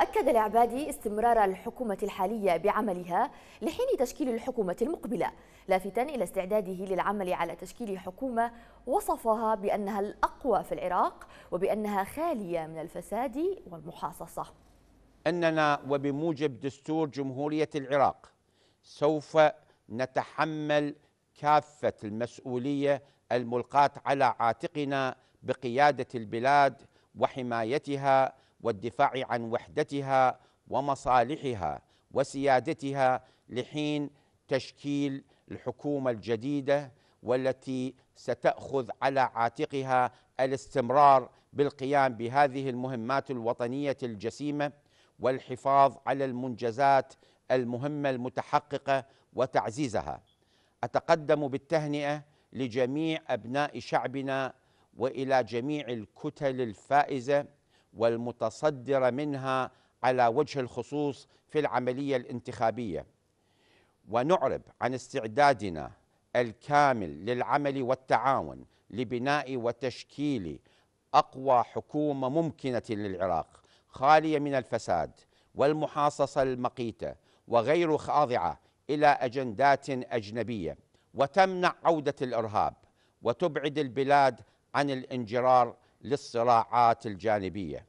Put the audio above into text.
أكد العبادي استمرار الحكومة الحالية بعملها لحين تشكيل الحكومة المقبلة لافتا إلى استعداده للعمل على تشكيل حكومة وصفها بأنها الأقوى في العراق وبأنها خالية من الفساد والمحاصصة أننا وبموجب دستور جمهورية العراق سوف نتحمل كافة المسؤولية الملقاة على عاتقنا بقيادة البلاد وحمايتها والدفاع عن وحدتها ومصالحها وسيادتها لحين تشكيل الحكومه الجديده والتي ستاخذ على عاتقها الاستمرار بالقيام بهذه المهمات الوطنيه الجسيمه والحفاظ على المنجزات المهمه المتحققه وتعزيزها. اتقدم بالتهنئه لجميع ابناء شعبنا والى جميع الكتل الفائزه والمتصدرة منها على وجه الخصوص في العملية الانتخابية ونعرب عن استعدادنا الكامل للعمل والتعاون لبناء وتشكيل أقوى حكومة ممكنة للعراق خالية من الفساد والمحاصصة المقيتة وغير خاضعة إلى أجندات أجنبية وتمنع عودة الإرهاب وتبعد البلاد عن الانجرار للصراعات الجانبيه